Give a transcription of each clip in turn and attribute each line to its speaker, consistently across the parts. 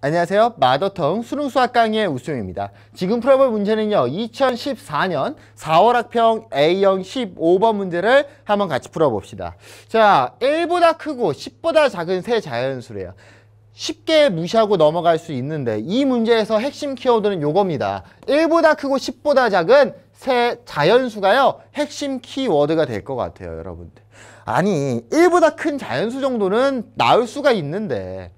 Speaker 1: 안녕하세요. 마더텅 수능 수학 강의 의 우수영입니다. 지금 풀어볼 문제는요. 2014년 4월 학평 A형 15번 문제를 한번 같이 풀어봅시다. 자, 1보다 크고 10보다 작은 세 자연수래요. 쉽게 무시하고 넘어갈 수 있는데 이 문제에서 핵심 키워드는 요겁니다. 1보다 크고 10보다 작은 세 자연수가요. 핵심 키워드가 될 것 같아요, 여러분들. 아니, 1보다 큰 자연수 정도는 나올 수가 있는데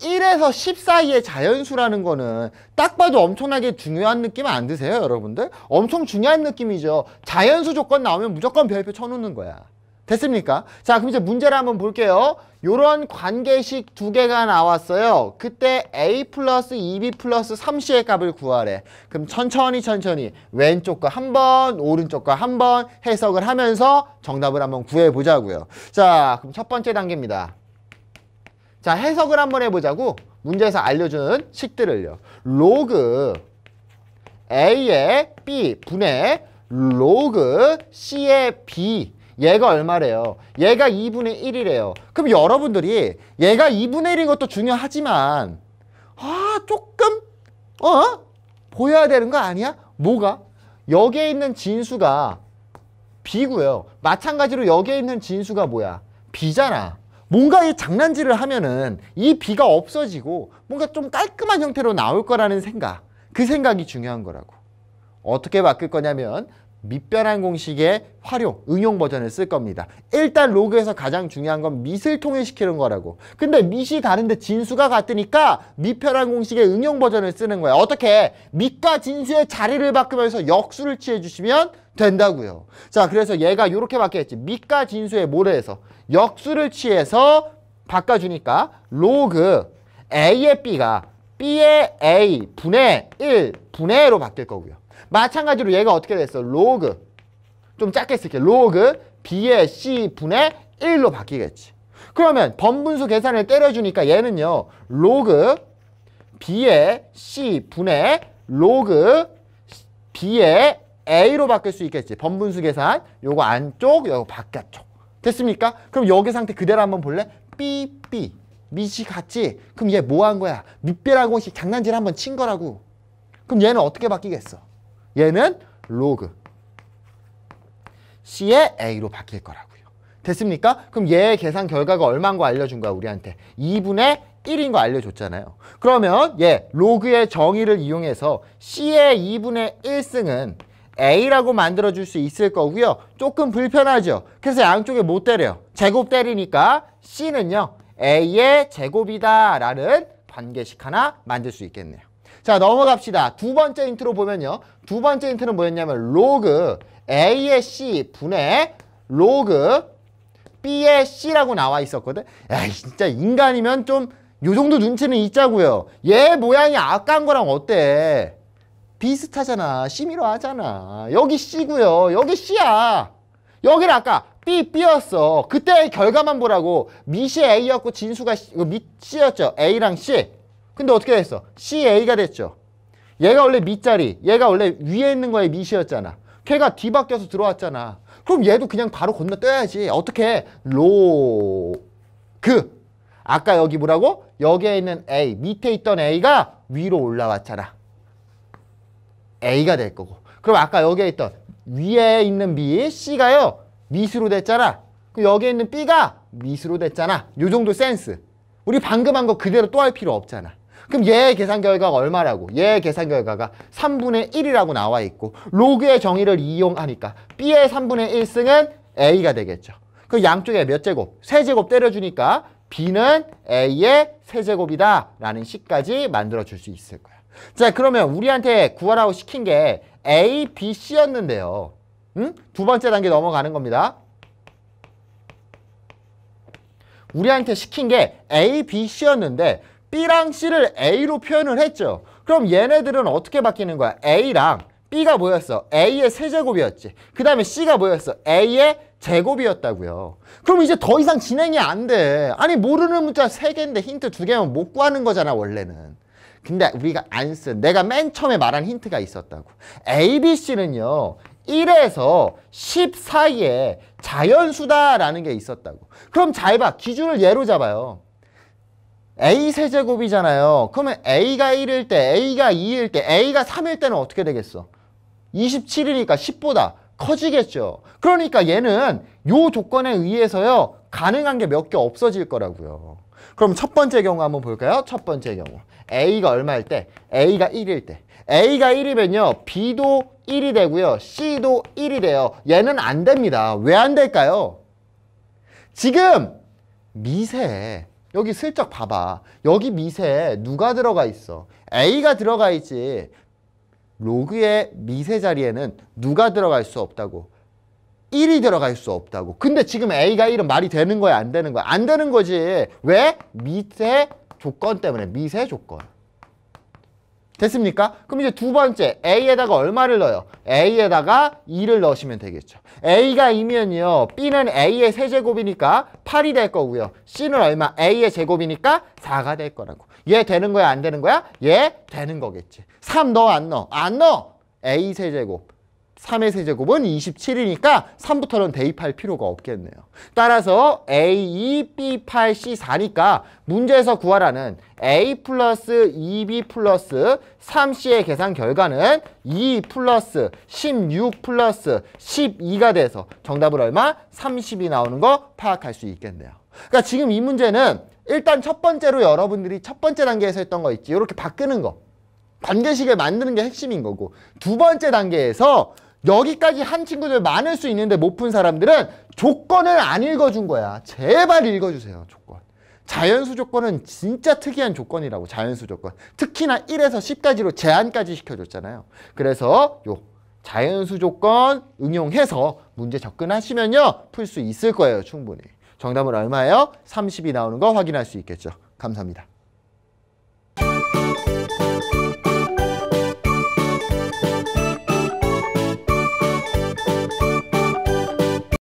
Speaker 1: 1에서 10 사이의 자연수라는 거는 딱 봐도 엄청나게 중요한 느낌 안 드세요, 여러분들? 엄청 중요한 느낌이죠. 자연수 조건 나오면 무조건 별표 쳐놓는 거야. 됐습니까? 자, 그럼 이제 문제를 한번 볼게요. 요런 관계식 두 개가 나왔어요. 그때 A 플러스 2B 플러스 3C의 값을 구하래. 그럼 천천히 천천히 왼쪽과 한 번, 오른쪽과 한번 해석을 하면서 정답을 한번 구해보자고요. 자, 그럼 첫 번째 단계입니다. 자 해석을 한번 해보자고 문제에서 알려주는 식들을요. 로그 A의 B 분의 로그 C의 B 얘가 얼마래요? 얘가 2분의 1이래요. 그럼 여러분들이 얘가 2분의 1인 것도 중요하지만 아 조금 어? 보여야 되는 거 아니야? 뭐가? 여기에 있는 진수가 B고요. 마찬가지로 여기에 있는 진수가 뭐야? B잖아. 뭔가 의 장난질을 하면은 이 비가 없어지고 뭔가 좀 깔끔한 형태로 나올 거라는 생각 그 생각이 중요한 거라고 어떻게 바뀔 거냐면 밑변환 공식의 활용, 응용 버전을 쓸 겁니다. 일단 로그에서 가장 중요한 건 밑을 통일시키는 거라고. 근데 밑이 다른데 진수가 같으니까 밑변환 공식의 응용 버전을 쓰는 거야. 어떻게? 밑과 진수의 자리를 바꾸면서 역수를 취해주시면 된다고요. 자, 그래서 얘가 이렇게 바뀌었지. 밑과 진수의 모래에서 역수를 취해서 바꿔주니까 로그 A의 B가 B의 A 분의 1 분의 로 바뀔 거고요. 마찬가지로 얘가 어떻게 됐어? 로그. 좀 작게 쓸게. 로그 b의 c분의 1로 바뀌겠지. 그러면 번분수 계산을 때려주니까 얘는요. 로그 b의 c분의 로그 b의 a로 바뀔 수 있겠지. 번분수 계산 요거 안쪽 요거 바깥쪽. 됐습니까? 그럼 여기 상태 그대로 한번 볼래? 삐삐 미시 같지? 그럼 얘 뭐 한 거야? 밑배라고 장난질 한번 친 거라고. 그럼 얘는 어떻게 바뀌겠어? 얘는 로그 C의 A로 바뀔 거라고요. 됐습니까? 그럼 얘의 계산 결과가 얼마인 거 알려준 거야 우리한테 2분의 1인 거 알려줬잖아요. 그러면 얘 로그의 정의를 이용해서 C의 2분의 1승은 A라고 만들어줄 수 있을 거고요. 조금 불편하죠. 그래서 양쪽에 못 때려요. 제곱 때리니까 C는요. A의 제곱이다 라는 반개식 하나 만들 수 있겠네요. 자 넘어갑시다. 두 번째 인트로 보면요. 두 번째 힌트는 뭐였냐면 로그 A의 C 분의 로그 B의 C라고 나와 있었거든. 야 진짜 인간이면 좀 요 정도 눈치는 있자고요. 얘 모양이 아까 한 거랑 어때? 비슷하잖아. 심의로 하잖아. 여기 C고요. 여기 C야. 여기는 아까 B, B였어. 그때 결과만 보라고. 미시 A였고 진수가 C, 어, 미씨였죠 A랑 C. 근데 어떻게 됐어? CA가 됐죠. 얘가 원래 밑자리, 얘가 원래 위에 있는 거에 밑이었잖아. 걔가 뒤바뀌어서 들어왔잖아. 그럼 얘도 그냥 바로 건너뛰어야지. 어떻게? 로, 그. 아까 여기 뭐라고? 여기에 있는 A, 밑에 있던 A가 위로 올라왔잖아. A가 될 거고. 그럼 아까 여기에 있던 위에 있는 B, C가요. 밑으로 됐잖아. 그럼 여기에 있는 B가 밑으로 됐잖아. 요 정도 센스. 우리 방금 한 거 그대로 또 할 필요 없잖아. 그럼 얘의 계산 결과가 얼마라고? 얘의 계산 결과가 3분의 1이라고 나와 있고 로그의 정의를 이용하니까 B의 3분의 1승은 A가 되겠죠. 그 양쪽에 몇 제곱? 세제곱 때려주니까 B는 A의 세제곱이다 라는 식까지 만들어줄 수 있을 거야. 자 그러면 우리한테 구하라고 시킨 게 A, B, C였는데요. 응? 두 번째 단계 넘어가는 겁니다. 우리한테 시킨 게 A, B, C였는데 B랑 C를 A로 표현을 했죠. 그럼 얘네들은 어떻게 바뀌는 거야? A랑 B가 뭐였어? A의 세제곱이었지. 그 다음에 C가 뭐였어? A의 제곱이었다고요. 그럼 이제 더 이상 진행이 안 돼. 아니 모르는 문자 세개인데 힌트 두개면못 구하는 거잖아 원래는. 근데 우리가 안쓴 내가 맨 처음에 말한 힌트가 있었다고. A, B, C는요. 1에서 10 사이에 자연수다라는 게 있었다고. 그럼 잘 봐. 기준을 예로 잡아요. a 세제곱이잖아요. 그러면 a가 1일 때, a가 2일 때, a가 3일 때는 어떻게 되겠어? 27이니까 10보다 커지겠죠. 그러니까 얘는 요 조건에 의해서요. 가능한 게 몇 개 없어질 거라고요. 그럼 첫 번째 경우 한번 볼까요? 첫 번째 경우. a가 얼마일 때? a가 1일 때. a가 1이면요. b도 1이 되고요. c도 1이 돼요. 얘는 안 됩니다. 왜 안 될까요? 지금 미세 여기 슬쩍 봐봐. 여기 미세에 누가 들어가 있어? A가 들어가 있지. 로그의 미세 자리에는 누가 들어갈 수 없다고. 1이 들어갈 수 없다고. 근데 지금 A가 1은 말이 되는 거야? 안 되는 거야? 안 되는 거지. 왜? 미세 조건 때문에. 미세 조건. 됐습니까? 그럼 이제 두 번째 A에다가 얼마를 넣어요? A에다가 2를 넣으시면 되겠죠. A가 2면요. B는 A의 세제곱이니까 8이 될 거고요. C는 얼마? A의 제곱이니까 4가 될 거라고. 얘 되는 거야? 안 되는 거야? 얘 되는 거겠지. 3 넣어? 안 넣어? 안 넣어? A 세제곱. 3의 세제곱은 27이니까 3부터는 대입할 필요가 없겠네요. 따라서 A, 2, e, B, 8, C, 4니까 문제에서 구하라는 A 플러스 2B e, 플러스 3C의 계산 결과는 2 e 플러스 16 플러스 12가 돼서 정답을 얼마? 30이 나오는 거 파악할 수 있겠네요. 그러니까 지금 이 문제는 일단 첫 번째로 여러분들이 첫 번째 단계에서 했던 거 있지. 이렇게 바꾸는 거. 관계식을 만드는 게 핵심인 거고 두 번째 단계에서 여기까지 한 친구들 많을 수 있는데 못 푼 사람들은 조건을 안 읽어준 거야. 제발 읽어주세요. 조건. 자연수 조건은 진짜 특이한 조건이라고. 자연수 조건. 특히나 1에서 10까지로 제한까지 시켜줬잖아요. 그래서 요 자연수 조건 응용해서 문제 접근하시면요. 풀 수 있을 거예요. 충분히. 정답은 얼마예요? 30이 나오는 거 확인할 수 있겠죠. 감사합니다.